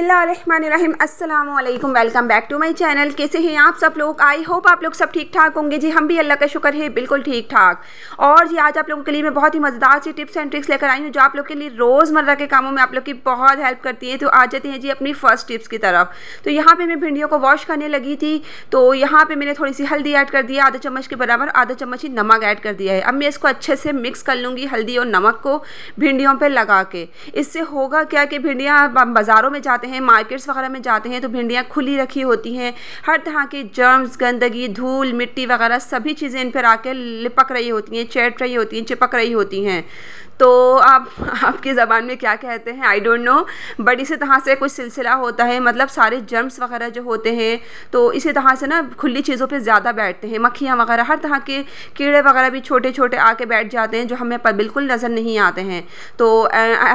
अस्सलाम वालेकुम welcome back to my channel कैसे हैं आप सब लोग आई होप आप लोग सब ठीक ठाक होंगे जी हम भी अल्लाह का शुक्र है बिल्कुल ठीक ठाक और जी आज आप लोगों के लिए मैं बहुत ही मज़ेदार सी टिप्स एंड ट्रिक्स लेकर आई हूँ जो आप लोग के लिए रोज़मर्रा के कामों में आप लोग की बहुत हेल्प करती है तो आ जाती हैं जी अपनी फ़र्स्ट टिप्स की तरफ तो यहाँ पर मैं भिंडियों को वॉश करने लगी थी तो यहाँ पर मैंने थोड़ी सी हल्दी ऐड कर दिया आधा चम्मच के बराबर आधा चम्मच ही नमक ऐड कर दिया है अब मैं इसको अच्छे से मिक्स कर लूँगी हल्दी और नमक को भिंडियों पर लगा के इससे होगा क्या कि भिंडियाँ बाज़ारों में जाती जाते हैं मार्केट्स वगैरह में जाते हैं तो भिंडियाँ खुली रखी होती हैं हर तरह के जर्म्स गंदगी धूल मिट्टी वगैरह सभी चीज़ें इन पर आकर लिपक रही होती हैं चैट रही होती हैं चिपक रही होती हैं तो आप आपकी ज़बान में क्या कहते हैं आई डोंट नो बट इसी तरह से कुछ सिलसिला होता है मतलब सारे जर्म्स वगैरह जो होते हैं तो इसी तरह से ना खुली चीज़ों पर ज़्यादा बैठते हैं मक्खियाँ वगैरह हर तरह के कीड़े वगैरह भी छोटे छोटे आके बैठ जाते हैं जो हमें पर बिल्कुल नज़र नहीं आते हैं तो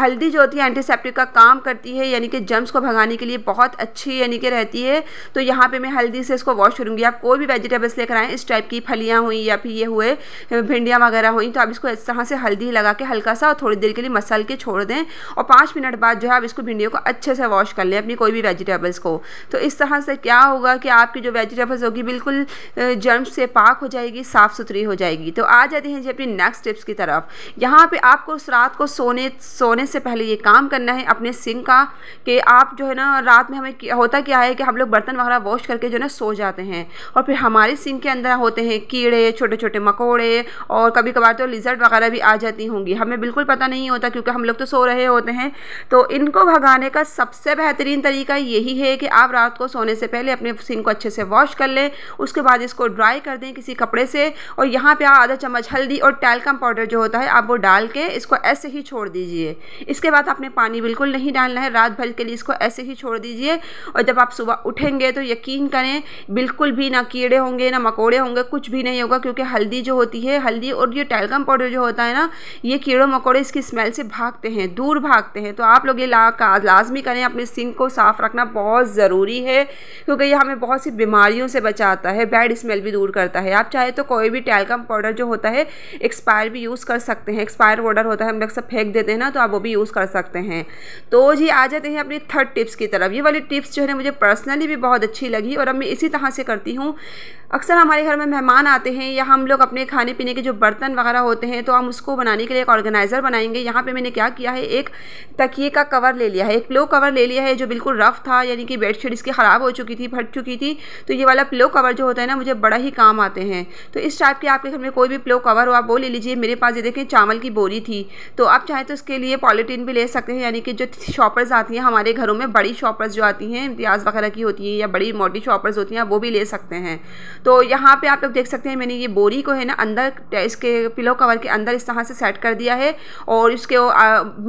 हल्दी जो होती है एंटीसेप्टिक का काम करती है यानी कि जर्म्स को भगाने के लिए बहुत अच्छी यानी कि रहती है तो यहाँ पर मैं हल्दी से इसको वॉश करूँगी आप कोई भी वेजिटेबल्स लेकर आएँ इस टाइप की फलियाँ हुई या फिर ये हुए भिंडियाँ वगैरह हुई तो आप इसको इस तरह से हल्दी लगा के हल्का हल्का सा और थोड़ी देर के लिए मसल के छोड़ दें और पाँच मिनट बाद जो है आप इसको भिंडियों को अच्छे से वॉश कर लें अपनी कोई भी वेजिटेबल्स को तो इस तरह से क्या होगा कि आपकी जो वेजिटेबल्स होगी बिल्कुल जर्म से पाक हो जाएगी साफ़ सुथरी हो जाएगी तो आ जाते हैं जी अपनी नेक्स्ट टिप्स की तरफ यहाँ पर आपको उस रात को सोने सोने से पहले ये काम करना है अपने सिंह का कि आप जो है ना रात में हमें होता क्या है कि हम लोग बर्तन वगैरह वॉश करके जो है ना सो जाते हैं और फिर हमारे सिंह के अंदर होते हैं कीड़े छोटे छोटे मकोड़े और कभी कभार तो लिजर्ट वगैरह भी आ जाती होंगी हमें हमें बिल्कुल पता नहीं होता क्योंकि हम लोग तो सो रहे होते हैं तो इनको भगाने का सबसे बेहतरीन तरीका यही है कि आप रात को सोने से पहले अपने सिंह को अच्छे से वॉश कर लें उसके बाद इसको ड्राई कर दें किसी कपड़े से और यहाँ पर आधा चम्मच हल्दी और टैलकम पाउडर जो होता है आप वो डाल के इसको ऐसे ही छोड़ दीजिए इसके बाद आपने पानी बिल्कुल नहीं डालना है रात भर के लिए इसको ऐसे ही छोड़ दीजिए और जब आप सुबह उठेंगे तो यकीन करें बिल्कुल भी ना कीड़े होंगे ना मकोड़े होंगे कुछ भी नहीं होगा क्योंकि हल्दी जो होती है हल्दी और ये टैलकम पाउडर जो होता है ना ये कीड़ों कीड़ों मकोड़े इसकी स्मेल से भागते हैं दूर भागते हैं तो आप लोग ये ला लाजमी करें अपने सिंक को साफ़ रखना बहुत ज़रूरी है क्योंकि ये हमें बहुत सी बीमारियों से बचाता है बैड स्मेल भी दूर करता है आप चाहे तो कोई भी टैलकम पाउडर जो होता है एक्सपायर भी यूज़ कर सकते हैं एक्सपायर पाउडर होता है हम लोग सब फेंक देते हैं ना तो आप वो भी यूज़ कर सकते हैं तो जी आ जाते हैं अपनी थर्ड टिप्स की तरफ ये वाली टिप्स जो है मुझे पर्सनली भी बहुत अच्छी लगी और अब मैं इसी तरह से करती हूँ अक्सर हमारे घर में मेहमान आते हैं या हम लोग अपने खाने पीने के जो बर्तन वगैरह होते हैं तो हम उसको बनाने के लिए एक ऑर्गेनाइज ऑर्गेनाइज़र बनाएंगे यहाँ पे मैंने क्या किया है एक तकिए का कवर ले लिया है एक प्लो कवर ले लिया है जो बिल्कुल रफ़ था यानी कि बेडशीट इसकी ख़राब हो चुकी थी फट चुकी थी तो ये वाला प्लो कवर जो होता है ना मुझे बड़ा ही काम आते हैं तो इस टाइप के आपके घर में कोई भी प्लो कवर हो आप वो ले लीजिए मेरे पास ये देखें चावल की बोरी थी तो आप चाहें तो इसके लिए पॉलीटीन भी ले सकते हैं यानी कि जो शॉपर्स आती हैं हमारे घरों में बड़ी शॉपर्स जो आती हैं इम्तियाज़ वगैरह की होती है या बड़ी मोटी शॉपर्स होती हैं वो भी ले सकते हैं तो यहाँ पर आप लोग देख सकते हैं मैंने ये बोरी को है ना अंदर इसके पिलो कवर के अंदर इस तरह से सेट कर दिया है है और इसके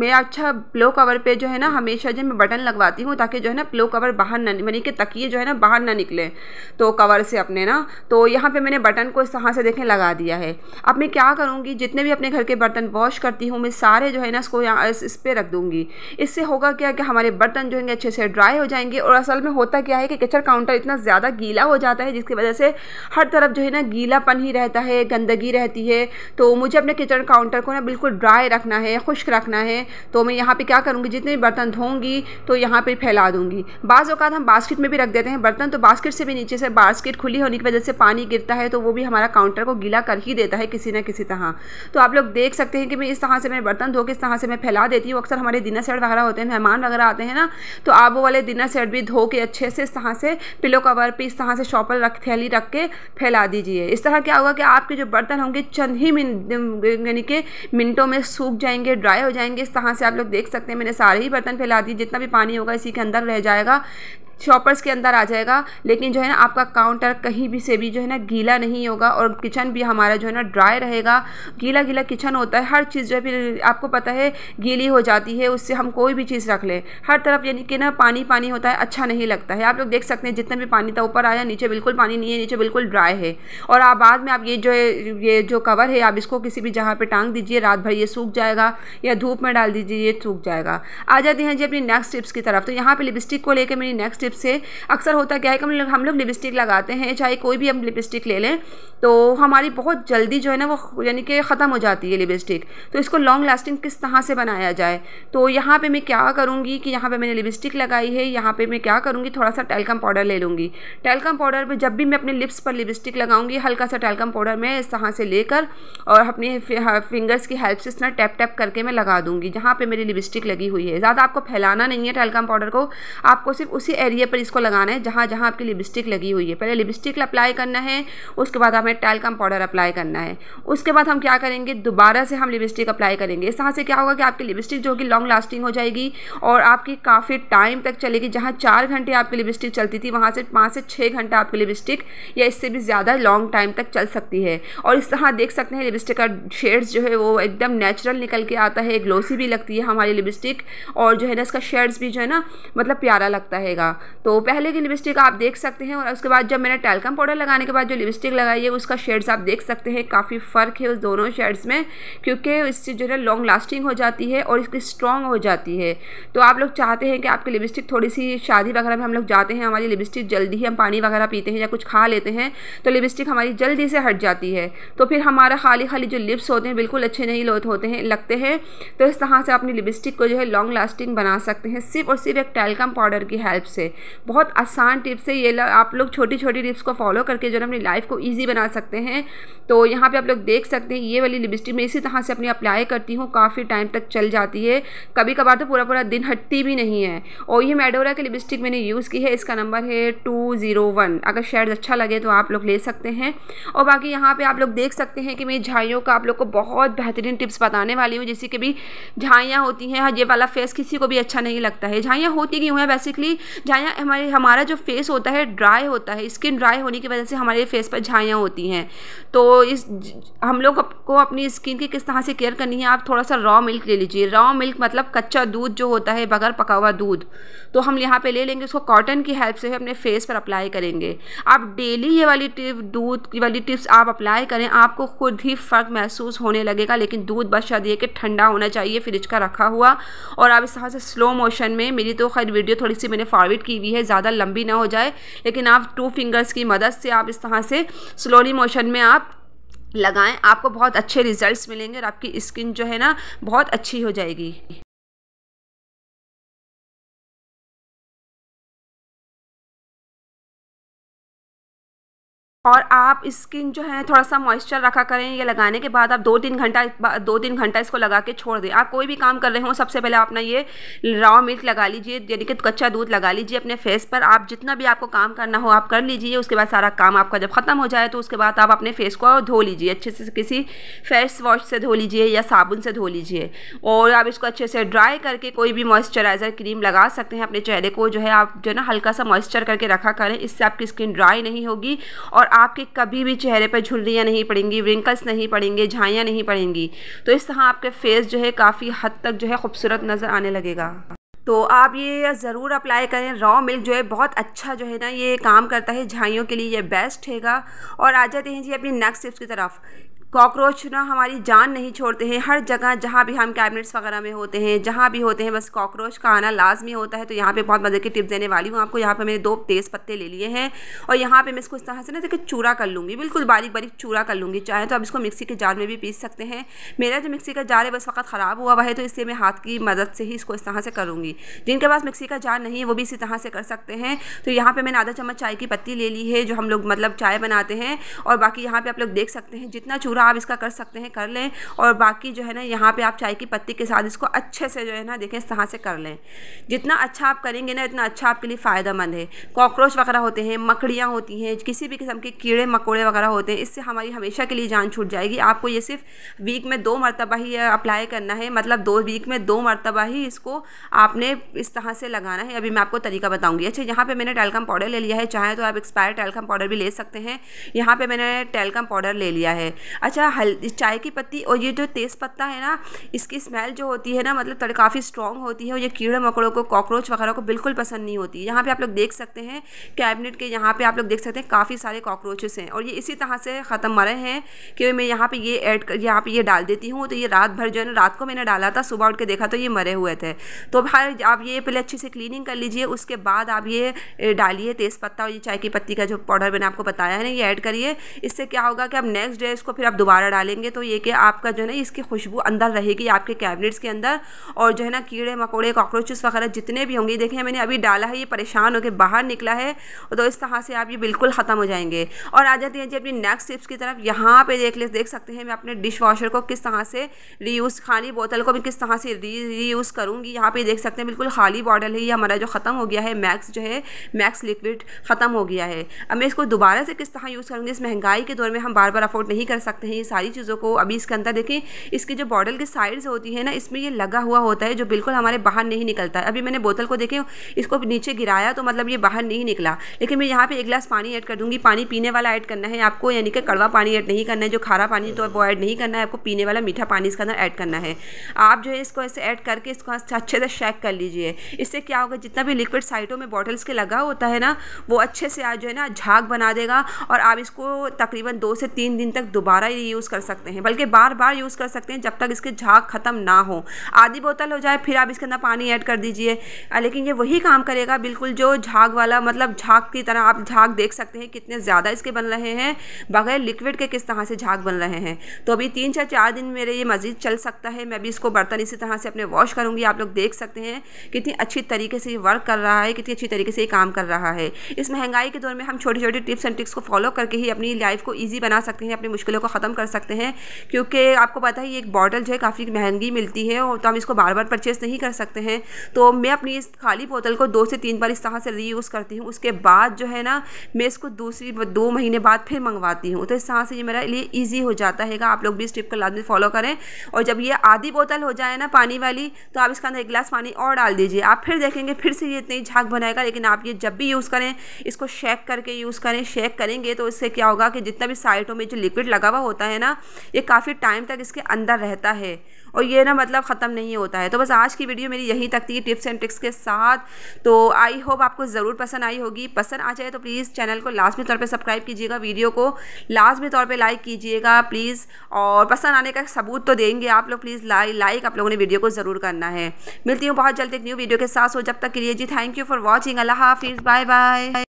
मेरा अच्छा प्लो कवर पे जो है ना हमेशा जो मैं बटन लगवाती हूँ ताकि जो है ना प्लो कवर बाहर ना यानी कि तकिए जो है ना बाहर ना निकले तो कवर से अपने ना तो यहाँ पे मैंने बटन को इस तरह से देखें लगा दिया है अब मैं क्या करूँगी जितने भी अपने घर के बर्तन वॉश करती हूँ मैं सारे जो है ना इसको यहाँ इस, पर रख दूँगी इससे होगा क्या कि हमारे बर्तन जो है अच्छे से ड्राई हो जाएंगे और असल में होता क्या है कि किचन काउंटर इतना ज़्यादा गीला हो जाता है जिसकी वजह से हर तरफ जो है ना गीलापन ही रहता है गंदगी रहती है तो मुझे अपने किचन काउंटर को ना बिल्कुल ड्राई ड्राई रखना है खुश्क रखना है तो मैं यहाँ पे क्या करूँगी जितने बर्तन धोंगी तो यहाँ पे फैला दूँगी बाज़ अवत हम बास्केट में भी रख देते हैं बर्तन तो बास्केट से भी नीचे से बास्केट खुली होने की वजह से पानी गिरता है तो वो भी हमारा काउंटर को गीला कर ही देता है किसी ना किसी तरह तो आप लोग देख सकते हैं कि मैं इस तरह से मैं बर्तन धो के इस तरह से मैं फैला देती हूँ अक्सर हमारे डिनर सेट वगैरह होते हैं मेहमान वगैरह आते हैं ना तो आप वो वाले डिनर सेट भी धो के अच्छे से इस तरह से पिलो कवर पर इस तरह से शॉपर रख थैली रख के फैला दीजिए इस तरह क्या होगा कि आपके जो बर्तन होंगे चंद ही यानी कि मिनटों में में सूख जाएंगे ड्राई हो जाएंगे इस तरह से आप लोग देख सकते हैं मैंने सारे ही बर्तन फैला दिए जितना भी पानी होगा इसी के अंदर रह जाएगा शॉपर्स के अंदर आ जाएगा लेकिन जो है ना आपका काउंटर कहीं भी से भी जो है ना गीला नहीं होगा और किचन भी हमारा जो है ना ड्राई रहेगा गीला गीला किचन होता है हर चीज़ जो है फिर आपको पता है गीली हो जाती है उससे हम कोई भी चीज़ रख लें हर तरफ यानी कि ना पानी पानी होता है अच्छा नहीं लगता है आप लोग देख सकते हैं जितना भी पानी था ऊपर आया नीचे बिल्कुल पानी नहीं है नीचे बिल्कुल ड्राई है और आप बाद में आप ये जो है ये जो कवर है आप इसको किसी भी जगह पर टांग दीजिए रात भर ये सूख जाएगा या धूप में डाल दीजिए ये सूख जाएगा आ जाते हैं जी अपनी नेक्स्ट टिप्स की तरफ तो यहाँ पर लिपस्टिक को लेकर मेरी नेक्स्ट लिप से अक्सर होता क्या है कि हम लोग लिपस्टिक लगाते हैं चाहे कोई भी हम लिपस्टिक ले लें तो हमारी बहुत जल्दी जो है ना वो यानी कि ख़त्म हो जाती है लिपस्टिक तो इसको लॉन्ग लास्टिंग किस तरह से बनाया जाए तो यहाँ पर मैं क्या करूँगी कि यहाँ पर मैंने लिपस्टिक लगाई है यहाँ पर मैं क्या करूँगी थोड़ा सा टेलकम पाउडर ले लूँगी टेलकम पाउडर पर जब भी मैं अपने लिप्स पर लिपस्टिक लगाऊँगी हल्का सा टेलकम पाउडर मैं इस तरह से लेकर और अपने फिंगर्स हाँ, की हेल्प से इस टैप टैप करके मैं लगा दूँगी जहाँ पर मेरी लिपस्टिक लगी हुई है ज़्यादा आपको फैलाना नहीं है टेलकम पाउडर को आपको सिर्फ उसी एरिया एरिया पर इसको लगाना है जहाँ जहाँ आपकी लिपस्टिक लगी हुई है पहले लिपस्टिक अप्लाई करना है उसके बाद हमें टैलकम पाउडर अप्लाई करना है उसके बाद हम क्या करेंगे दोबारा से हम लिपस्टिक अप्लाई करेंगे इस तरह से क्या होगा कि आपकी लिपस्टिक जो होगी लॉन्ग लास्टिंग हो जाएगी और आपकी काफ़ी टाइम तक चलेगी जहाँ चार घंटे आपकी लिपस्टिक चलती थी वहाँ से पाँच से छः घंटा आपकी लिपस्टिक या इससे भी ज़्यादा लॉन्ग टाइम तक चल सकती है और इस तरह देख सकते हैं लिपस्टिक का शेड्स जो है वो एकदम नेचुरल निकल के आता है ग्लोसी भी लगती है हमारी लिपस्टिक और जो है ना इसका शेड्स भी जो है ना मतलब प्यारा लगता हैगा तो पहले की लिपस्टिक आप देख सकते हैं और उसके बाद जब मैंने टेलकम पाउडर लगाने के बाद जो लिपस्टिक लगाई है उसका शेड्स आप देख सकते हैं काफ़ी फ़र्क है उस दोनों शेड्स में क्योंकि इससे जो है लॉन्ग लास्टिंग हो जाती है और इसकी स्ट्रॉन्ग हो जाती है तो आप लोग चाहते हैं कि आपकी लिपस्टिक थोड़ी सी शादी वगैरह में हम लोग जाते हैं हमारी लिपस्टिक जल्दी ही हम पानी वगैरह पीते हैं या कुछ खा लेते हैं तो लिपस्टिक हमारी जल्दी से हट जाती है तो फिर हमारा खाली खाली जो लिप्स होते हैं बिल्कुल अच्छे नहीं होते हैं लगते हैं तो इस तरह से अपनी लिपस्टिक को जो है लॉन्ग लास्टिंग बना सकते हैं सिर्फ और सिर्फ एक टेलकम पाउडर की हेल्प से बहुत आसान टिप्स है ये आप लोग छोटी छोटी टिप्स को फॉलो करके जो है अपनी लाइफ को ईजी बना सकते हैं तो यहाँ पर आप लोग देख सकते हैं ये वाली लिपस्टिक मैं इसी तरह से अपनी अप्लाई करती हूँ काफ़ी टाइम तक चल जाती है कभी कभार तो पूरा पूरा दिन हटती भी नहीं है और ये मेडोरा की लिपस्टिक मैंने यूज़ की है इसका नंबर है टू ज़ीरो वन अगर शेड अच्छा लगे तो आप लोग ले सकते हैं और बाकी यहाँ पे आप लोग देख सकते हैं कि मैं झाइयों का आप लोग को बहुत बेहतरीन टिप्स बताने वाली हूँ जैसे कि भी झाइयाँ होती हैं हाँ, ये वाला फेस किसी को भी अच्छा नहीं लगता है झाइयाँ होती क्यों है बेसिकली झाइया झाइयाँ हमारे हमारा जो फेस होता है ड्राई होता है स्किन ड्राई होने की वजह से हमारे फेस पर झाइयाँ होती हैं तो इस हम लोग को अपनी स्किन की किस तरह से केयर करनी है आप थोड़ा सा रॉ मिल्क ले लीजिए रॉ मिल्क मतलब कच्चा दूध जो होता है बगैर पका हुआ दूध तो हम यहाँ पे ले लेंगे उसको कॉटन की हेल्प से अपने फेस पर अप्लाई करेंगे आप डेली ये वाली टिप दूध की वाली टिप्स आप अप्लाई करें आपको खुद ही फ़र्क महसूस होने लगेगा लेकिन दूध बस शायद ये कि ठंडा होना चाहिए फ्रिज का रखा हुआ और आप इस तरह से स्लो मोशन में मेरी तो खैर वीडियो थोड़ी सी मैंने फॉरवर्ड की हुई है ज़्यादा लंबी ना हो जाए लेकिन आप टू फिंगर्स की मदद से आप इस तरह से स्लोली मोशन में आप लगाएं आपको बहुत अच्छे रिजल्ट्स मिलेंगे और आपकी स्किन जो है ना बहुत अच्छी हो जाएगी और आप स्किन जो है थोड़ा सा मॉइस्चर रखा करें ये लगाने के बाद आप दो तीन घंटा दो तीन घंटा इसको लगा के छोड़ दें आप कोई भी काम कर रहे हो सबसे पहले अपना ये रॉ मिल्क लगा लीजिए यानी कि कच्चा दूध लगा लीजिए अपने फेस पर आप जितना भी आपको काम करना हो आप कर लीजिए उसके बाद सारा काम आपका जब ख़त्म हो जाए तो उसके बाद आप अपने फेस को धो लीजिए अच्छे से किसी फेस वॉश से धो लीजिए या साबुन से धो लीजिए और आप इसको अच्छे से ड्राई करके कोई भी मॉइस्चराइज़र क्रीम लगा सकते हैं अपने चेहरे को जो है आप जो है ना हल्का सा मॉइस्चर करके रखा करें इससे आपकी स्किन ड्राई नहीं होगी और आपके कभी भी चेहरे पर झुर्रियाँ नहीं पड़ेंगी रिंकल्स नहीं पड़ेंगे झाइयाँ नहीं पड़ेंगी तो इस तरह आपके फेस जो है काफ़ी हद तक जो है खूबसूरत नज़र आने लगेगा तो आप ये ज़रूर अप्लाई करें रॉ मिल्क जो है बहुत अच्छा जो है ना ये काम करता है झाइयों के लिए ये बेस्ट हैगा और आ जाते हैं जी अपनी नेक्स्ट टिप्स की तरफ कॉकरोच ना हमारी जान नहीं छोड़ते हैं हर जगह जहाँ भी हम कैबिनेट्स वगैरह में होते हैं जहाँ भी होते हैं बस कॉकरोच का आना लाजमी होता है तो यहाँ पे बहुत मज़े की टिप्स देने वाली हूँ आपको यहाँ पे मैंने दो तेज़ पत्ते ले लिए हैं और यहाँ पे मैं इसको इस तरह से ना देखिए चूरा कर लूँगी बिल्कुल बारीक बारीक चूरा कर लूँगी चाहे तो आप इसको मिक्सी के जार में भी पीस सकते हैं मेरा जो मिक्सी का जार है बस वक्त ख़राब हुआ हुआ है तो इसलिए मैं हाथ की मदद से ही इसको इस तरह से करूँगी जिनके पास मिक्सी का जार नहीं है वो भी इसी तरह से कर सकते हैं तो यहाँ पर मैंने आधा चम्मच चाय की पत्ती ले ली है जो हम लोग मतलब चाय बनाते हैं और बाकी यहाँ पर आप लोग देख सकते हैं जितना चूरा पूरा आप इसका कर सकते हैं कर लें और बाकी जो है ना यहाँ पे आप चाय की पत्ती के साथ इसको अच्छे से जो है ना देखें इस तरह से कर लें जितना अच्छा आप करेंगे ना इतना अच्छा आपके लिए फ़ायदेमंद है कॉकरोच वगैरह होते हैं मकड़ियाँ होती हैं किसी भी किस्म के कीड़े मकोड़े वगैरह होते हैं इससे हमारी हमेशा के लिए जान छूट जाएगी आपको ये सिर्फ वीक में दो मरतबा ही अप्लाई करना है मतलब दो वीक में दो मरतबा ही इसको आपने इस तरह से लगाना है अभी मैं आपको तरीका बताऊँगी अच्छा यहाँ पर मैंने टेलकम पाउडर ले लिया है चाहे तो आप एक्सपायर टेलकम पाउडर भी ले सकते हैं यहाँ पर मैंने टेलकम पाउडर ले लिया है अच्छा हल्दी चाय की पत्ती और ये जो तेज़ पत्ता है ना इसकी स्मेल जो होती है ना मतलब तड़ काफ़ी स्ट्रॉन्ग होती है और ये कीड़े मकड़ों को कॉकरोच वगैरह को बिल्कुल पसंद नहीं होती यहाँ पर आप लोग देख सकते हैं कैबिनेट के यहाँ पर आप लोग देख सकते हैं काफ़ी सारे कॉकरोचेस हैं और ये इसी तरह से ख़त्म मरे हैं कि मैं यहाँ पर ये एड कर यहाँ पर ये डाल देती हूँ तो ये रात भर जो है ना रात को मैंने डाला था सुबह उठ के देखा तो ये मरे हुए थे तो हर आप ये पहले अच्छे से क्लीनिंग कर लीजिए उसके बाद आप ये डालिए तेज़ पत्ता और ये चाय की पत्ती का जो पाउडर मैंने आपको बताया है ना ये ऐड करिए इससे क्या होगा कि आप नेक्स्ट डे इसको फिर आप दोबारा डालेंगे तो ये कि आपका जो है ना इसकी खुशबू अंदर रहेगी आपके कैबिनेट्स के अंदर और जो है ना कीड़े मकोड़े कॉकरोचेस वगैरह जितने भी होंगे देखें मैंने अभी डाला है ये परेशान होकर बाहर निकला है तो इस तरह से आप ये बिल्कुल ख़त्म हो जाएंगे और आ जाते हैं जी अपनी नेक्स्ट टिप्स की तरफ यहाँ पर देख ले देख सकते हैं मैं अपने डिश वॉशर को किस तरह से रीयूज़ खाली बोतल को भी किस तरह से री रीयूज़ करूँगी यहाँ पर देख सकते हैं बिल्कुल खाली बॉटल है ये हमारा जो ख़त्म हो गया है मैक्स जो है मैक्स लिक्विड ख़त्म हो गया है अब मैं इसको दोबारा से किस तरह यूज़ करूँगी इस महंगाई के दौर में हम बार बार अफोर्ड नहीं कर सकते हैं ये सारी चीज़ों को अभी इसके अंदर देखें इसकी जो बॉटल की साइड्स होती है ना इसमें ये लगा हुआ होता है जो बिल्कुल हमारे बाहर नहीं निकलता है अभी मैंने बोतल को देखें इसको नीचे गिराया तो मतलब ये बाहर नहीं निकला लेकिन मैं यहाँ पर एक गिलास पानी ऐड कर दूँगी पानी पीने वाला ऐड करना है आपको यानी कि कड़वा पानी ऐड नहीं करना है जो खारा पानी तो वो ऐड नहीं करना है आपको पीने वाला मीठा पानी इसके अंदर ऐड करना है आप जो है इसको ऐसे ऐड करके इसको अच्छे से शेक कर लीजिए इससे क्या होगा जितना भी लिक्विड साइडों में बॉटल्स के लगा होता है ना वो अच्छे से आज जो है ना झाग बना देगा और आप इसको तकरीबन दो से तीन दिन तक दोबारा ये यूज़ कर सकते हैं बल्कि बार बार यूज़ कर सकते हैं जब तक इसकी झाग ख़त्म ना हो आधी बोतल हो जाए फिर आप इसके अंदर पानी ऐड कर दीजिए लेकिन ये वही काम करेगा बिल्कुल जो झाग वाला मतलब झाग की तरह आप झाग देख सकते हैं कितने ज़्यादा इसके बन रहे हैं बगैर लिक्विड के किस तरह से झाग बन रहे हैं तो अभी तीन चार चार दिन मेरे ये मज़ीद चल सकता है मैं भी इसको बर्तन इसी तरह से अपने वॉश करूँगी आप लोग देख सकते हैं कितनी अच्छी तरीके से ये वर्क कर रहा है कितनी अच्छी तरीके से ये काम कर रहा है इस महंगाई के दौर में हम छोटी छोटी टिप्स एंड ट्रिक्स को फॉलो करके ही अपनी लाइफ को ईजी बना सकते हैं अपनी मुश्किलों को ख़त्म ख़त्म कर सकते हैं क्योंकि आपको पता है ये एक बॉटल जो है काफ़ी महंगी मिलती है और तो हम इसको बार बार परचेज़ नहीं कर सकते हैं तो मैं अपनी इस खाली बोतल को दो से तीन बार इस तरह से रीयूज़ करती हूँ उसके बाद जो है ना मैं इसको दूसरी दो महीने बाद फिर मंगवाती हूँ तो इस तरह से ये मेरा लिए ईजी हो जाता है आप लोग भी इस टिप को लाजमी फॉलो करें और जब ये आधी बोतल हो जाए ना पानी वाली तो आप इसके अंदर एक गिलास पानी और डाल दीजिए आप फिर देखेंगे फिर से ये इतनी झाक बनाएगा लेकिन आप ये जब भी यूज़ करें इसको शेक करके यूज़ करें शेक करेंगे तो इससे क्या होगा कि जितना भी साइटों में जो लिक्विड लगा हुआ होता है ना ये काफ़ी टाइम तक इसके अंदर रहता है और ये ना मतलब ख़त्म नहीं होता है तो बस आज की वीडियो मेरी यहीं तक थी टिप्स एंड ट्रिक्स के साथ तो आई होप आपको ज़रूर पसंद आई होगी पसंद आ जाए तो प्लीज़ चैनल को लाजमी तौर पे सब्सक्राइब कीजिएगा वीडियो को लाजमी तौर पे लाइक कीजिएगा प्लीज़ और पसंद आने का सबूत तो देंगे आप लोग प्लीज़ लाइक लाइक आप लोगों ने वीडियो को ज़रूर करना है मिलती हूँ बहुत जल्द एक न्यू वीडियो के साथ हो जब तक के लिए जी थैंक यू फॉर वॉचिंग अल्लाह हाफिज़ बाय बाय